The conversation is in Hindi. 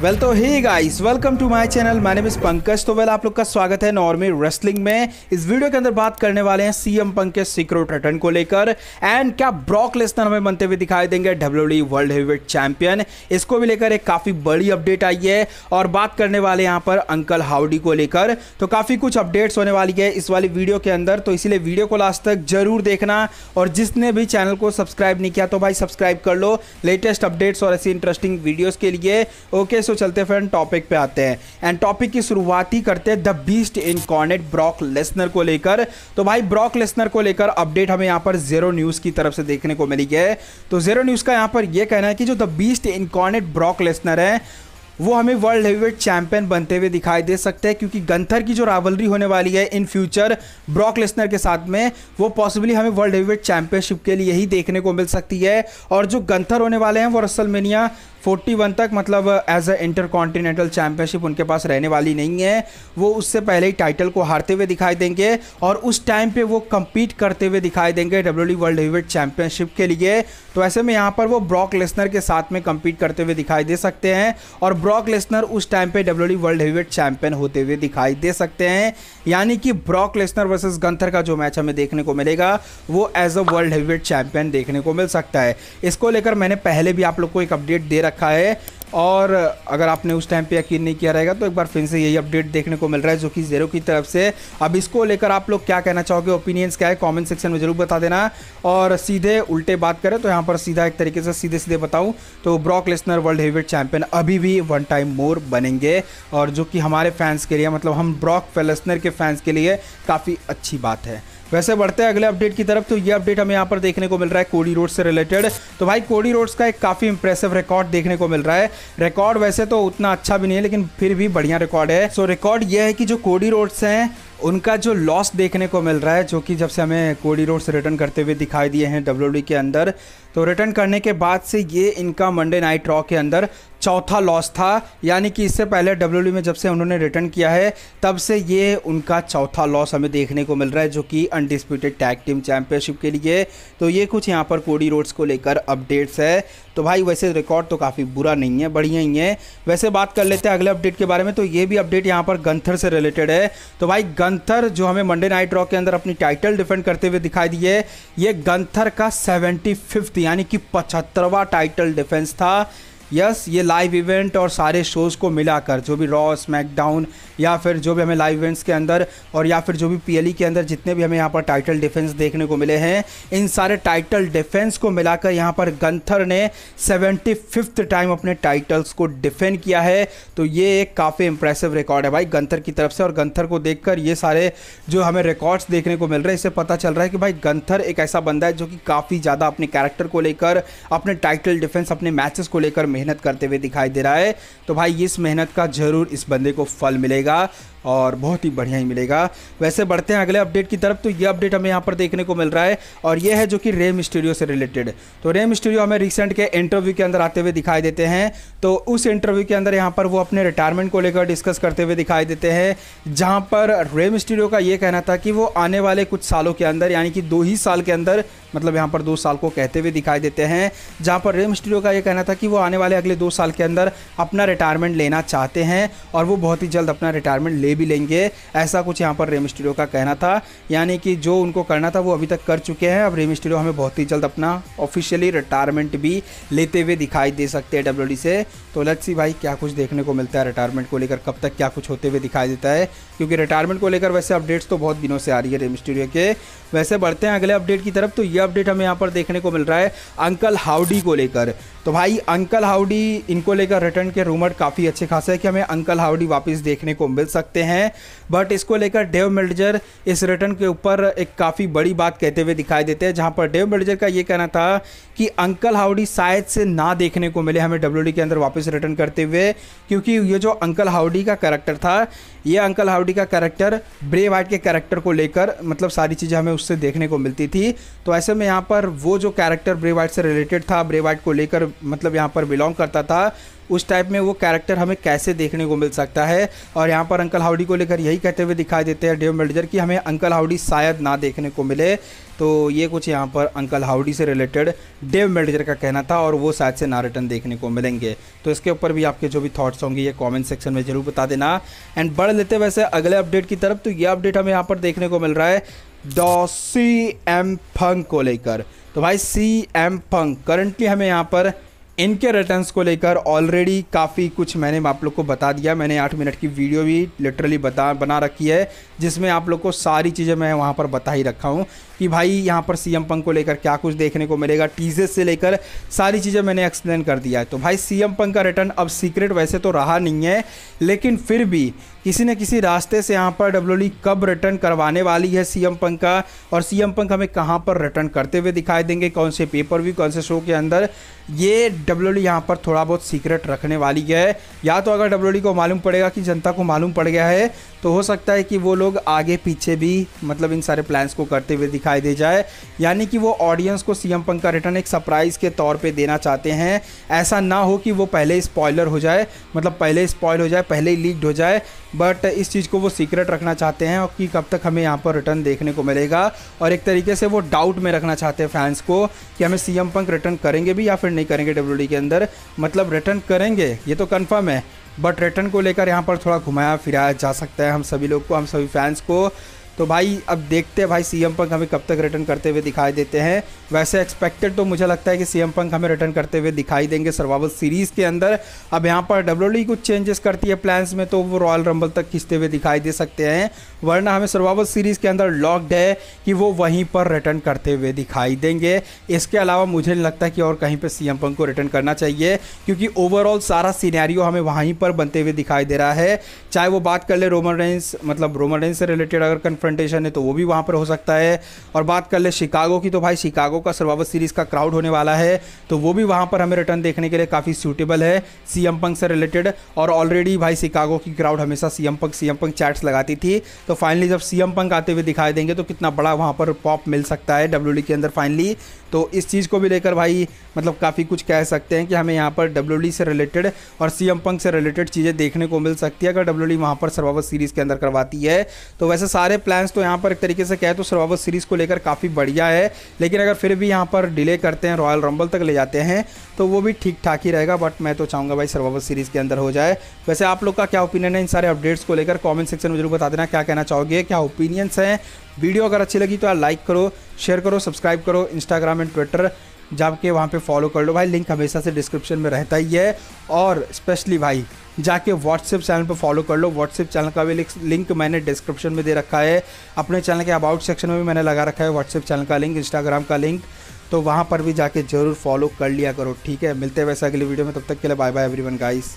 वेल तो hi guys welcome to my channel my name is Pankaj तो वेल आप लोग का स्वागत है नॉर्मी रेसलिंग में इस वीडियो के अंदर बात करने वाले हैं सीएम पंक के सीक्रेट रिटर्न को लेकर एंड क्या ब्रॉक लेसनर हमें बनते हुए दिखाई देंगे डब्ल्यू वर्ल्ड हेवीवेट चैंपियन इसको भी लेकर एक काफ़ी बड़ी अपडेट आई है और बात करने वाले यहाँ पर अंकल हाउडी को लेकर तो काफ़ी कुछ अपडेट्स होने वाली है इस वाली वीडियो के अंदर तो इसीलिए वीडियो को लास्ट तक जरूर देखना और जिसने भी चैनल को सब्सक्राइब नहीं किया तो भाई सब्सक्राइब कर लो लेटेस्ट अपडेट्स और ऐसी इंटरेस्टिंग वीडियोज़ के लिए ओके सो चलते हैं फ्रेंड टॉपिक पे आते हैं एंड टॉपिक की शुरुआत ही करते हैं the beast incarnate Brock Lesnar को लेकर तो भाई ब्रॉक लेसनर को लेकर अपडेट हमें यहाँ पर जीरो न्यूज़ की तरफ से देखने को मिली है तो जीरो न्यूज़ का यहाँ पर यह कहना है कि जो the beast incarnate Brock Lesnar है वो हमें वर्ल्ड हेवीवेट चैंपियन बनते हुए दिखाई दे सकते हैं क्योंकि गंथर की जो रावलरी होने वाली है इन फ्यूचर ब्रॉक लेसनर के साथ में वो पॉसिबली हमें वर्ल्ड हेवीवेट चैंपियनशिप के लिए ही देखने को मिल सकती है और जो गंथर होने वाले हैं वो रसलमेनिया 41 तक मतलब as a intercontinental championship उनके पास रहने वाली नहीं है वो उससे पहले ही टाइटल को हारते हुए दिखाई देंगे और उस टाइम पे वो कम्पीट करते हुए दिखाई देंगे डब्ल्यू वर्ल्ड हेवीवेट चैम्पियनशिप के लिए तो ऐसे में यहाँ पर वो ब्रॉक लेसनर के साथ में कम्पीट करते हुए दिखाई दे सकते हैं और ब्रॉक लेसनर उस टाइम पर डब्ल्यू वर्ल्ड हेवीवेट चैम्पियन होते हुए दिखाई दे सकते हैं यानी कि ब्रॉक लेसनर वर्सेज गंथर का जो मैच हमें देखने को मिलेगा वो as a world heavyweight champion देखने को मिल सकता है इसको लेकर मैंने पहले भी आप लोग को एक अपडेट दे रखा रखा है और अगर आपने उस टाइम पे यकीन नहीं किया रहेगा तो एक बार फिर से यही अपडेट देखने को मिल रहा है जो कि जीरो की तरफ से अब इसको लेकर आप लोग क्या कहना चाहोगे ओपिनियंस क्या है कमेंट सेक्शन में ज़रूर बता देना और सीधे उल्टे बात करें तो यहाँ पर सीधा एक तरीके से सीधे सीधे बताऊँ तो Brock Lesnar world heavyweight champion अभी भी वन टाइम मोर बनेंगे और जो कि हमारे फैंस के लिए मतलब हम ब्रॉक फेलसनर के फैंस के लिए काफ़ी अच्छी बात है वैसे बढ़ते हैं अगले अपडेट की तरफ तो ये अपडेट हमें यहाँ पर देखने को मिल रहा है कोडी रोड से रिलेटेड तो भाई कोडी रोड्स का एक काफ़ी इंप्रेसिव रिकॉर्ड देखने को मिल रहा है रिकॉर्ड वैसे तो उतना अच्छा भी नहीं है लेकिन फिर भी बढ़िया रिकॉर्ड है सो रिकॉर्ड ये है कि जो कोडी रोड्स हैं उनका जो लॉस देखने को मिल रहा है जो कि जब से हमें कोडी रोड्स रिटर्न करते हुए दिखाई दिए हैं डब्ल्यू के अंदर तो रिटर्न करने के बाद से ये इनका मंडे नाइट रॉ के अंदर चौथा लॉस था यानी कि इससे पहले डब्ल्यू e में जब से उन्होंने रिटर्न किया है तब से ये उनका चौथा लॉस हमें देखने को मिल रहा है जो कि अनडिस्प्यूटेड टैग टीम चैंपियनशिप के लिए तो ये कुछ यहाँ पर कोडी रोड्स को लेकर अपडेट्स है तो भाई वैसे रिकॉर्ड तो काफ़ी बुरा नहीं है बढ़िया ही है वैसे बात कर लेते हैं अगले अपडेट के बारे में तो ये भी अपडेट यहाँ पर गंथर से रिलेटेड है तो भाई गंथर जो हमें मंडे नाइट रॉक के अंदर अपनी टाइटल डिफेंड करते हुए दिखाई दिए ये गंथर का सेवेंटी यानी कि पचहत्तरवा टाइटल डिफेंस था यस ये लाइव इवेंट और सारे शोज़ को मिलाकर जो भी रॉ स्मैकडाउन या फिर जो भी हमें लाइव इवेंट्स के अंदर और या फिर जो भी पी के अंदर जितने भी हमें यहाँ पर टाइटल डिफेंस देखने को मिले हैं इन सारे टाइटल डिफेंस को मिलाकर यहाँ पर गंथर ने सेवेंटी फिफ्थ टाइम अपने टाइटल्स को डिफेंड किया है तो ये एक काफ़ी इंप्रेसिव रिकॉर्ड है भाई गंथर की तरफ से और गंथर को देख ये सारे जो हमें रिकॉर्ड्स देखने को मिल रहे हैं इससे पता चल रहा है कि भाई गंथर एक ऐसा बंदा है जो कि काफ़ी ज़्यादा अपने कैरेक्टर को लेकर अपने टाइटल डिफेंस अपने मैचेस को लेकर मेहनत करते हुए दिखाई दे रहा है तो भाई इस मेहनत का ज़रूर इस बंदे को फल मिलेगा और बहुत ही बढ़िया ही मिलेगा वैसे बढ़ते हैं अगले अपडेट की तरफ तो ये अपडेट हमें यहाँ पर देखने को मिल रहा है और ये है जो कि रेम स्टूडियो से रिलेटेड तो रेम स्टूडियो हमें रिसेंट के इंटरव्यू के अंदर आते हुए दिखाई देते हैं तो उस इंटरव्यू के अंदर यहाँ पर वो अपने रिटायरमेंट को लेकर डिस्कस करते हुए दिखाई देते हैं जहाँ पर रेम स्टूडियो का ये कहना था कि वो आने वाले कुछ सालों के अंदर यानी कि दो ही साल के अंदर मतलब यहाँ पर दो साल को कहते हुए दिखाई देते हैं जहाँ पर रेम स्टूडियो का ये कहना था कि वो आने वाले अगले दो साल के अंदर अपना रिटायरमेंट लेना चाहते हैं और वो बहुत ही जल्द अपना रिटायरमेंट ले भी लेंगे ऐसा कुछ यहाँ पर रेम स्टूडियो का कहना था यानी कि जो उनको करना था वो अभी तक कर चुके हैं अब रेम स्टूडियो हमें बहुत ही जल्द अपना ऑफिशियली रिटायरमेंट भी लेते हुए दिखाई दे सकते हैं डब्ल्यू से तो लेट्स सी भाई क्या कुछ देखने को मिलता है रिटायरमेंट को लेकर कब तक क्या कुछ होते हुए दिखाई देता है क्योंकि रिटायरमेंट को लेकर वैसे अपडेट्स तो बहुत दिनों से आ रही है रेम स्टूडियो के वैसे बढ़ते हैं अगले अपडेट की तरफ तो ये अपडेट हमें यहाँ पर देखने को मिल रहा है अंकल हाउडी को लेकर तो भाई अंकल हाउडी इनको लेकर रिटर्न के रूमर काफ़ी अच्छे खासे हैं कि हमें अंकल हाउडी वापस देखने को मिल सकते हैं बट इसको लेकर डेव मिल्डजर इस रिटर्न के ऊपर एक काफ़ी बड़ी बात कहते हुए दिखाई देते हैं जहां पर डेव मिल्डजर का ये कहना था कि अंकल हाउडी शायद से ना देखने को मिले हमें डब्ल्यू के अंदर वापस रिटर्न करते हुए क्योंकि ये जो अंकल हाउडी का करेक्टर था ये अंकल हाउडी का करेक्टर ब्रे वाइट के करेक्टर को लेकर मतलब सारी चीज़ें हमें उससे देखने को मिलती थी तो ऐसे में यहाँ पर वो जो कैरेक्टर ब्रे वाइट से रिलेटेड था ब्रे वाइट को लेकर मतलब यहाँ पर बिलोंग करता था उस टाइप में वो कैरेक्टर हमें कैसे देखने को मिल सकता है और यहाँ पर अंकल हाउडी को लेकर यही कहते हुए दिखाई देते हैं डेव मेडिजर कि हमें अंकल हाउडी शायद ना देखने को मिले तो ये कुछ यहाँ पर अंकल हाउडी से रिलेटेड डेव मेडिजर का कहना था और वो शायद से नारिटन देखने को मिलेंगे तो इसके ऊपर भी आपके जो भी थाट्स होंगे ये कॉमेंट सेक्शन में ज़रूर बता देना एंड बढ़ लेते वैसे अगले अपडेट की तरफ तो ये अपडेट हमें यहाँ पर देखने को मिल रहा है डॉ सी एम फंक को लेकर तो भाई सी एम फंक करंटली हमें यहाँ पर इनके रिटर्न्स को लेकर ऑलरेडी काफ़ी कुछ मैंने आप लोग को बता दिया मैंने आठ मिनट की वीडियो भी लिटरली बता बना रखी है जिसमें आप लोग को सारी चीज़ें मैं वहाँ पर बता ही रखा हूँ कि भाई यहाँ पर सीएम पंक को लेकर क्या कुछ देखने को मिलेगा टीजेस से लेकर सारी चीज़ें मैंने एक्सप्लेन कर दिया है तो भाई सीएम पंक का रिटर्न अब सीक्रेट वैसे तो रहा नहीं है लेकिन फिर भी किसी न किसी रास्ते से यहाँ पर डब्ल्यू कब रिटर्न करवाने वाली है सीएम पंक का और सीएम पंक हमें कहाँ पर रिटर्न करते हुए दिखाई देंगे कौन से पेपर भी कौन से शो के अंदर ये डब्ल्यू यहाँ पर थोड़ा बहुत सीक्रेट रखने वाली है या तो अगर डब्ल्यू को मालूम पड़ेगा कि जनता को मालूम पड़ गया है तो हो सकता है कि वो लोग आगे पीछे भी मतलब इन सारे प्लान्स को करते हुए दिखाई दिखाई दे जाए यानी कि वो ऑडियंस को सीएम पंक का रिटर्न एक सरप्राइज़ के तौर पे देना चाहते हैं ऐसा ना हो कि वो पहले स्पॉयलर हो जाए मतलब पहले स्पॉयल हो जाए पहले ही लीक्ड हो जाए बट इस चीज़ को वो सीक्रेट रखना चाहते हैं कि कब तक हमें यहाँ पर रिटर्न देखने को मिलेगा और एक तरीके से वो डाउट में रखना चाहते हैं फैंस को कि हमें सीएम पंक रिटर्न करेंगे भी या फिर नहीं करेंगे डब्ल्यू के अंदर मतलब रिटर्न करेंगे ये तो कन्फर्म है बट रिटर्न को लेकर यहाँ पर थोड़ा घुमाया फिराया जा सकता है हम सभी लोग को हम सभी फैंस को तो भाई अब देखते हैं भाई सीएम पंख हमें कब तक रिटर्न करते हुए दिखाई देते हैं वैसे एक्सपेक्टेड तो मुझे लगता है कि सीएम पंख हमें रिटर्न करते हुए दिखाई देंगे सर्वाइवल सीरीज़ के अंदर अब यहाँ पर डब्ल्यू कुछ चेंजेस करती है प्लान्स में तो वो रॉयल रंबल तक खींचते हुए दिखाई दे सकते हैं वरना हमें सर्वाइवल सीरीज़ के अंदर लॉकड है कि वो वहीं पर रिटर्न करते हुए दिखाई देंगे इसके अलावा मुझे नहीं लगता कि और कहीं पर सी पंख को रिटर्न करना चाहिए क्योंकि ओवरऑल सारा सीनैरियो हमें वहीं पर बनते हुए दिखाई दे रहा है चाहे वो बात कर ले रोमन रेंस मतलब रोमन रेंस से रिलेटेड अगर कन्फ्रंटेशन है तो वो भी वहाँ पर हो सकता है और बात कर ले शिकागो की तो भाई शिकागो का सर्वावत सीरीज़ का क्राउड होने वाला है तो वो भी वहाँ पर हमें रिटर्न देखने के लिए काफ़ी सूटेबल है सी एम पंक से रिलेटेड और ऑलरेडी भाई शिकागो की क्राउड हमेशा C M Punk C M Punk chants लगाती थी तो फाइनली जब सी एम पंक आते हुए दिखाई देंगे तो कितना बड़ा वहाँ पर पॉप मिल सकता है डब्ल्यू के अंदर फाइनली तो इस चीज़ को भी लेकर भाई मतलब काफ़ी कुछ कह सकते हैं कि हमें यहाँ पर डब्ल्यू से रिलेटेड और सी एम पंक से रिलेटेड चीज़ें देखने को मिल सकती है अगर डब्ल्यू डी वहाँ पर सर्वावत सीरीज़ के अंदर करवाती है तो वैसे सारे प्लान्स तो यहाँ पर एक तरीके से कहे तो सर्वावत सीरीज़ को लेकर काफ़ी बढ़िया है लेकिन अगर फिर भी यहाँ पर डिले करते हैं रॉयल रंबल तक ले जाते हैं तो वो भी ठीक ठाक ही रहेगा बट मैं तो चाहूँगा भाई सर्वावत सीरीज़ के अंदर हो जाए वैसे आप लोग का क्या ओपिनियन है इन सारे अपडेट्स को लेकर कॉमेंट सेक्शन में जरूर बता देना क्या कहना चाहोगे क्या ओपिनियंस हैं वीडियो अगर अच्छी लगी तो यार लाइक करो शेयर करो सब्सक्राइब करो इंस्टाग्राम एंड ट्विटर जाके वहाँ पे फॉलो कर लो भाई लिंक हमेशा से डिस्क्रिप्शन में रहता ही है और स्पेशली भाई जाके व्हाट्सएप चैनल पर फॉलो कर लो व्हाट्सएप चैनल का भी लिंक मैंने डिस्क्रिप्शन में दे रखा है अपने चैनल के अबाउट सेक्शन में भी मैंने लगा रखा है व्हाट्सएप चैनल का लिंक इंस्टाग्राम का लिंक तो वहाँ पर भी जाके ज़रूर फॉलो कर लिया करो ठीक है मिलते हैं वैसे अगली वीडियो में तब तक के लिए बाय बाय एवरी गाइस